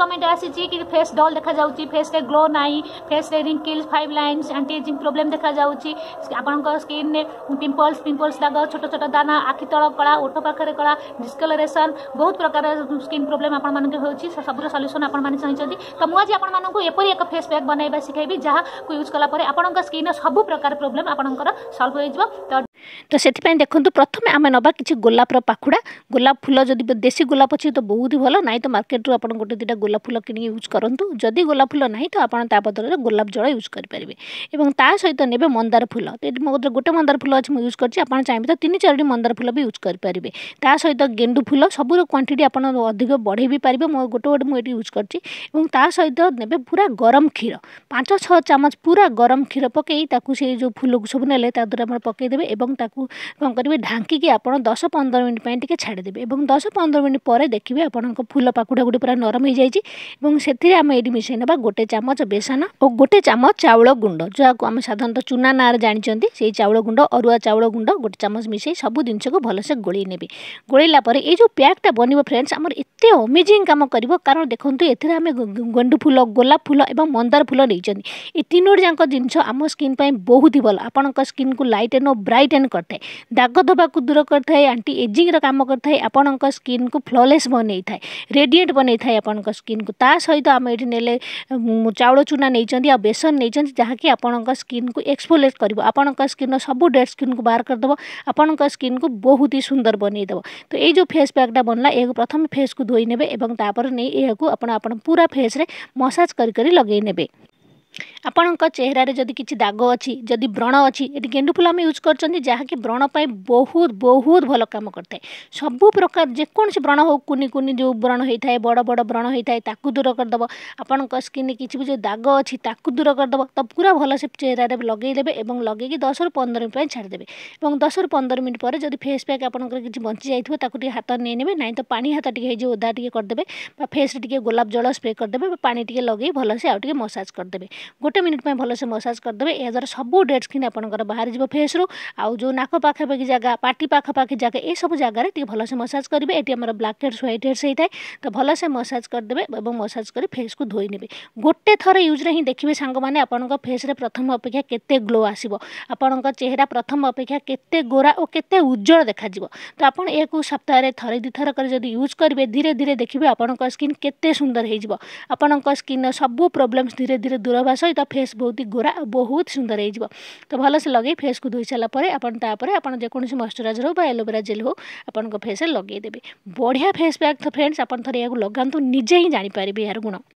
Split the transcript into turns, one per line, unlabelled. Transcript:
comment ଆସିଛି କି face dull ଦେଖାଯାଉଛି ଫେସ୍ରେ ଗ୍ଲୋ ନାହିଁ ଫେସ୍ରେ wrinkle fine lines anti aging problem ଦେଖାଯାଉଛି ଆପଣଙ୍କ ସ୍କିନ୍ରେ ପିମ୍ପଲ୍ସ ପିମ୍ପଲ୍ସ ଦାଗ ଛୋଟ ଛୋଟ ଦାନା ଆଖି ତଳ କଳା ଓଠ ପାଖରେ କଳା ଡିସ୍କଲରେସନ୍ ବହୁତ ପ୍ରକାର ସ୍କିନ୍ ପ୍ରୋବ୍ଲେମ୍ ଆପଣମାନଙ୍କୁ ହେଉଛି ସବୁର ସଲ୍ୟୁସନ୍ ଆପଣମାନେ ଚାହିଁଛନ୍ତି ତ ମୁଁ ଆଜି ଆପଣମାନଙ୍କୁ ଏପରି ଏକ ଫେସ୍ ପ୍ୟାକ୍ ବନାଇବା ଶିଖାଇବି ଯାହାକୁ ୟୁଜ୍ କଲା ପରେ ଆପଣଙ୍କ ସ୍କିନ୍ର ସବୁ ପ୍ରକାର ପ୍ରୋବ୍ଲେମ୍ ଆପଣଙ୍କର ସଲ୍ଭ ହୋଇଯିବ ତ ତ ସେଥିପାଇଁ ଦେଖନ୍ତୁ ପ୍ରଥମେ ଆମେ ନେବା କିଛି ଗୋଲାପର ପାଖୁଡ଼ା ଗୋଲାପ ଫୁଲ ଯଦି ଦେଶୀ ଗୋଲାପ ଅଛି ତ ବହୁତ ଭଲ ନାହିଁ ତ ମାର୍କେଟରୁ ଆପଣ ଗୋଟେ ଦୁଇଟା ଗୋଲାପ ଫୁଲ କିଣିକି ୟୁଜ୍ କରନ୍ତୁ ଯଦି ଗୋଲାପ ଫୁଲ ନାହିଁ ତ ଆପଣ ତା ବଦଳରେ ଗୋଲାପ ଜଳ ୟୁଜ୍ କରିପାରିବେ ଏବଂ ତା ସହିତ ନେବେ ମନ୍ଦାର ଫୁଲ ତ ଏଠି ମୋ କତିରେ ଗୋଟେ ମନ୍ଦାର ଫୁଲ ଅଛି ମୁଁ ୟୁଜ୍ କରିଛି ଆପଣ ଚାହିଁବେ ତ ତିନି ଚାରିଟି ମନ୍ଦାର ଫୁଲ ବି ୟୁଜ୍ କରିପାରିବେ ତା ସହିତ ଗେଣ୍ଡୁ ଫୁଲ ସବୁର କ୍ୱାଣ୍ଟିଟି ଆପଣ ଅଧିକ ବଢ଼େଇ ବି ପାରିବେ ମୋ ଗୋଟେ ଗୋଟେ ମୁଁ ଏଠି ୟୁଜ୍ କରିଛି ଏବଂ ତା ସହିତ ନେବେ ପୁରା ଗରମ କ୍ଷୀର ପାଞ୍ଚ ଛଅ ଚାମଚ ପୁରା ଗରମ କ୍ଷୀର ପକାଇ ତାକୁ ସେଇ ଯେଉଁ ଫୁଲକୁ ସବୁ ନେଲେ ତା ଦେହରେ ଆପଣ ପକାଇଦେବେ ଏବଂ ତାକୁ କ'ଣ କରିବେ ଢାଙ୍କିକି ଆପଣ ଦଶ ପନ୍ଦର ମିନିଟ୍ ପାଇଁ ଟିକେ ଛାଡ଼ିଦେବେ ଏବଂ ଦଶ ପନ୍ଦର ମିନିଟ୍ ପରେ ଦେଖିବେ ଆପଣଙ୍କ ଫୁଲ ପାଖୁଡ଼ା ଗୁଡ଼ିକ ପୁରା ନରମ ହେଇଯାଇଛି ଏବଂ ସେଥିରେ ଆମେ ଏଇଠି ମିଶାଇ ନେବା ଗୋଟେ ଚାମଚ ବେସନ ଓ ଗୋଟେ ଚାମଚ ଚାଉଳ ଗୁଣ୍ଡ ଯାହାକୁ ଆମେ ସାଧାରଣତଃ ଚୁନା ନାଁରେ ଜାଣିଛନ୍ତି ସେଇ ଚାଉଳ ଗୁଣ୍ଡ ଅରୁଆ ଚାଉଳ ଗୁଣ୍ଡ ଗୋଟେ ଚାମଚ ମିଶାଇ ସବୁ ଜିନିଷକୁ ଭଲସେ ଗୋଳେଇ ନେବେ ଗୋଳେଇଲା ପରେ ଏଇ ଯେଉଁ ପ୍ୟାକ୍ଟା ବନିବ ଫ୍ରେଣ୍ଡସ୍ ଆମର ଏତେ ଅମେଜିଂ କାମ କରିବ କାରଣ ଦେଖନ୍ତୁ ଏଥିରେ ଆମେ ଗେଣ୍ଡୁ ଫୁଲ ଗୋଲାପ ଫୁଲ ଏବଂ ମନ୍ଦାର ଫୁଲ ନେଇଛନ୍ତି ଏ ତିନୋଟି ଯାକ ଜିନିଷ ଆମ ସ୍କିନ୍ ପାଇଁ ବହୁତ ହି ଭଲ ଆପଣଙ୍କ ସ୍କିନ୍କୁ ଲାଇଟ୍ ଆଣ୍ଡ ବ୍ରାଇଟ୍ ଆଣ୍ଡ କରିଦେବ କରିଥାଏ ଦାଗ ଧବାକୁ ଦୂର କରିଥାଏ ଆଣ୍ଟି ଏଜିଂର କାମ କରିଥାଏ ଆପଣଙ୍କ ସ୍କିନ୍କୁ ଫ୍ଲଲେସ୍ ବନେଇଥାଏ ରେଡ଼ିଏଣ୍ଟ ବନେଇଥାଏ ଆପଣଙ୍କ ସ୍କିନ୍କୁ ତା ସହିତ ଆମେ ଏଠି ନେଲେ ଚାଉଳ ଚୁନା ନେଇଛନ୍ତି ଆଉ ବେସନ ନେଇଛନ୍ତି ଯାହାକି ଆପଣଙ୍କ ସ୍କିନ୍କୁ ଏକ୍ସପୋଲେଟ୍ କରିବ ଆପଣଙ୍କ ସ୍କିନ୍ର ସବୁ ଡେଡ୍ ସ୍କିନ୍କୁ ବାହାର କରିଦେବ ଆପଣଙ୍କ ସ୍କିନ୍କୁ ବହୁତ ହି ସୁନ୍ଦର ବନେଇଦେବ ତ ଏଇ ଯେଉଁ ଫେସ୍ ପ୍ୟାକ୍ଟା ବନିଲା ଏହାକୁ ପ୍ରଥମେ ଫେସ୍କୁ ଧୋଇ ନେବେ ଏବଂ ତାପରେ ନେଇ ଏହାକୁ ଆପଣ ଆପଣ ପୁରା ଫେସ୍ରେ ମସାଜ କରି କରି ଲଗେଇ ନେବେ ଆପଣଙ୍କ ଚେହେରାରେ ଯଦି କିଛି ଦାଗ ଅଛି ଯଦି ବ୍ରଣ ଅଛି ଏଠି ଗେଣ୍ଡୁ ଫୁଲ ଆମେ ୟୁଜ୍ କରୁଛନ୍ତି ଯାହାକି ବ୍ରଣ ପାଇଁ ବହୁତ ବହୁତ ଭଲ କାମ କରିଥାଏ ସବୁ ପ୍ରକାର ଯେକୌଣସି ବ୍ରଣ ହେଉ କୁନି କୁନି ଯେଉଁ ବ୍ରଣ ହୋଇଥାଏ ବଡ଼ ବଡ଼ ବ୍ରଣ ହୋଇଥାଏ ତାକୁ ଦୂର କରିଦେବ ଆପଣଙ୍କ ସ୍କିନ୍ରେ କିଛି ବି ଯେଉଁ ଦାଗ ଅଛି ତାକୁ ଦୂର କରିଦେବ ତ ପୁରା ଭଲସେ ଚେହେରାରେ ଲଗାଇଦେବେ ଏବଂ ଲଗାଇକି ଦଶରୁ ପନ୍ଦର ମିନିଟ୍ ପାଇଁ ଛାଡ଼ିଦେବେ ଏବଂ ଦଶରୁ ପନ୍ଦର ମିନିଟ୍ ପରେ ଯଦି ଫେସ୍ ପ୍ୟାକ୍ ଆପଣଙ୍କର କିଛି ବଞ୍ଚିଯାଇଥିବ ତାକୁ ଟିକେ ହାତ ନେଇନେବେ ନାହିଁ ତ ପାଣି ହାତ ଟିକେ ହେଇଯିବ ଓଦା ଟିକେ କରିଦେବେ ବା ଫେସ୍ରେ ଟିକେ ଗୋଲାପ ଜଳ ସ୍ପ୍ରେ କରିଦେବେ ବା ପାଣି ଟିକେ ଲଗାଇ ଭଲସେ ଆଉ ଟିକେ ମସାଜ କରିଦେବେ ଗୋଟେ ମିନିଟ୍ ପାଇଁ ଭଲସେ ମସାଜ କରିଦେବେ ଏହାଦ୍ୱାରା ସବୁ ଡେଡ୍ ସ୍କିନ୍ ଆପଣଙ୍କର ବାହାରିଯିବ ଫେସ୍ରୁ ଆଉ ଯେଉଁ ନାକ ପାଖାପାଖି ଜାଗା ପାଟି ପାଖାପାଖି ଜାଗା ଏସବୁ ଜାଗାରେ ଟିକେ ଭଲସେ ମସାଜ କରିବେ ଏଠି ଆମର ବ୍ଲାକ୍ ହେଡ଼୍ସ ହ୍ୱାଇଟ୍ ହେଡ଼୍ସ ହେଇଥାଏ ତ ଭଲସେ ମସାଜ କରିଦେବେ ଏବଂ ମସାଜ କରି ଫେସ୍କୁ ଧୋଇ ନେବେ ଗୋଟେ ଥର ୟୁଜ୍ରେ ହିଁ ଦେଖିବେ ସାଙ୍ଗମାନେ ଆପଣଙ୍କ ଫେସ୍ରେ ପ୍ରଥମ ଅପେକ୍ଷା କେତେ ଗ୍ଲୋ ଆସିବ ଆପଣଙ୍କ ଚେହେରା ପ୍ରଥମ ଅପେକ୍ଷା କେତେ ଗୋରା ଓ କେତେ ଉଜ୍ଜଳ ଦେଖାଯିବ ତ ଆପଣ ଏହାକୁ ସପ୍ତାହରେ ଥରେ ଦୁଇଥର କରି ଯଦି ୟୁଜ୍ କରିବେ ଧୀରେ ଧୀରେ ଦେଖିବେ ଆପଣଙ୍କ ସ୍କିନ୍ କେତେ ସୁନ୍ଦର ହେଇଯିବ ଆପଣଙ୍କ ସ୍କିନ୍ର ସବୁ ପ୍ରୋବ୍ଲେମ୍ସ ଧୀରେ ଧୀରେ ଦୂର ହେବା ସହିତ তা ଫେସ୍ ବହୁତ ଗୋରା ଆଉ ବହୁତ ସୁନ୍ଦର ହେଇଯିବ ତ ଭଲସେ ଲଗାଇ ଫେସ୍କୁ ଧୋଇ ସାରିଲା ପରେ ଆପଣ ତାପରେ ଆପଣ ଯେକୌଣସି ମଶ୍ଚରାଇଜର ହେଉ ବା ଏଲୋଭେରା ଜେଲ୍ ହେଉ ଆପଣଙ୍କ ଫେସ୍ରେ ଲଗାଇଦେବେ ବଢ଼ିଆ ଫେସ୍ ପ୍ୟାକ୍ ତ ଫ୍ରେଣ୍ଡସ୍ ଆପଣ ଥରେ ଏହାକୁ ଲଗାନ୍ତୁ ନିଜେ ହିଁ ଜାଣିପାରିବେ ଏହାର ଗୁଣ